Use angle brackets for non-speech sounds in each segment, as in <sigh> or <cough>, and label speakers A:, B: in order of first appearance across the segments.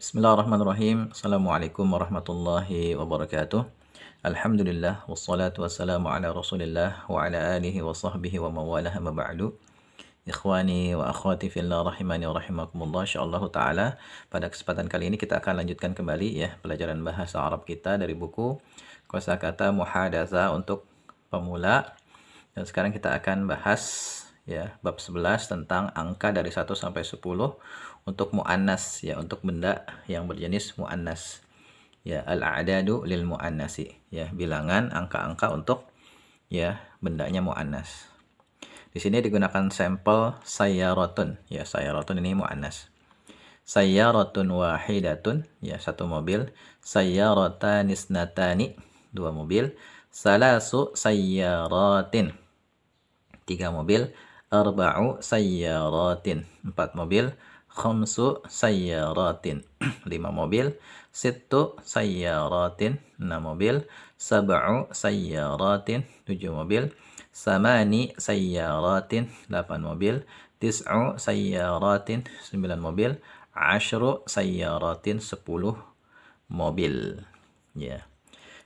A: Bismillahirrahmanirrahim. Assalamualaikum warahmatullahi wabarakatuh. Alhamdulillah wassalatu wassalamu ala Rasulillah wa ala alihi wa sahbihi wa mawalah ma ba'du. Ikhwani wa akhwati fillah rahimani wa rahimakumullah. Insyaallah taala pada kesempatan kali ini kita akan lanjutkan kembali ya pelajaran bahasa Arab kita dari buku kosakata muhadatsa untuk pemula. Dan sekarang kita akan bahas ya bab 11 tentang angka dari 1 sampai 10 untuk muannas ya untuk benda yang berjenis muannas ya al-a'dadu lil muannasi ya bilangan angka-angka untuk ya bendanya muannas di sini digunakan sampel sayyaratun ya sayyaratun ini muannas sayyaratun wahidatun ya satu mobil isnatani dua mobil salasu sayyaratin tiga mobil arba'u sayyaratin empat mobil khamsu sayyaratin <clears throat> lima mobil situ sayyaratin enam mobil sab'u sayyaratin tujuh mobil samani sayyaratin delapan mobil tis'u sayyaratin sembilan mobil ashru sayyaratin sepuluh mobil ya yeah.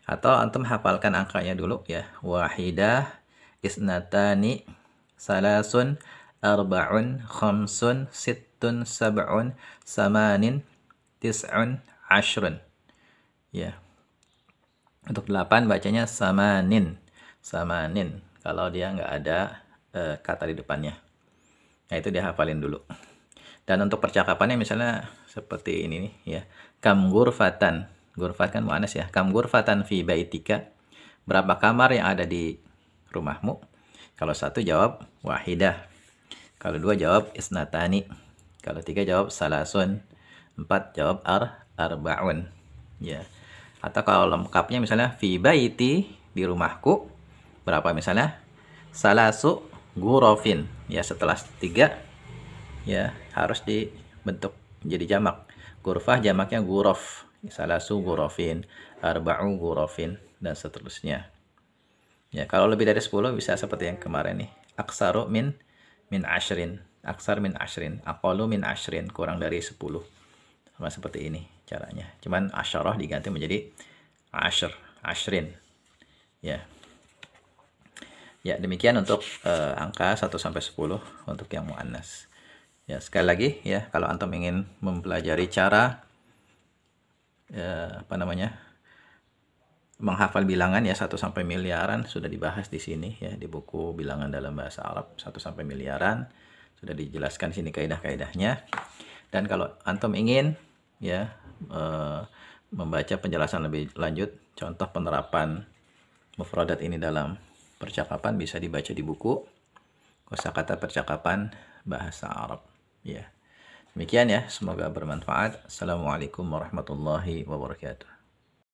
A: atau antum hafalkan angkanya dulu ya wahidah isnatani salasun, arba'un, khamsun, sittun, sab'un, samanin, tis'un, ashrun. Ya. Untuk delapan bacanya samanin. Samanin. Kalau dia nggak ada e, kata di depannya. Nah, itu dia hafalin dulu. Dan untuk percakapannya misalnya seperti ini nih ya. Kam gurfatan. Gurfat kan mu'anas ya. Kam gurfatan fi baitika. Berapa kamar yang ada di rumahmu? Kalau satu jawab wahidah. Kalau dua jawab isnatani. Kalau tiga jawab salasun. Empat jawab ar arbaun. Ya. Atau kalau lengkapnya misalnya fi baiti di rumahku berapa misalnya? Salasu gurofin. Ya setelah tiga ya harus dibentuk menjadi jamak. Gurfah jamaknya gurof. Salasu gurofin, arba'u gurofin dan seterusnya. Ya, kalau lebih dari 10 bisa seperti yang kemarin nih. Aksaru min min ashrin. Aksar min ashrin. Aqalu min ashrin. Kurang dari 10. Sama seperti ini caranya. Cuman asyarah diganti menjadi ashr. Ashrin. Ya. Ya, demikian untuk uh, angka 1 sampai 10 untuk yang muannas. Ya, sekali lagi ya, kalau antum ingin mempelajari cara ya, apa namanya? menghafal bilangan ya 1 sampai miliaran sudah dibahas di sini ya di buku bilangan dalam bahasa Arab 1 sampai miliaran sudah dijelaskan di sini kaidah-kaidahnya. Dan kalau antum ingin ya e, membaca penjelasan lebih lanjut contoh penerapan mufradat ini dalam percakapan bisa dibaca di buku kosakata percakapan bahasa Arab ya. Demikian ya, semoga bermanfaat. Assalamualaikum warahmatullahi wabarakatuh.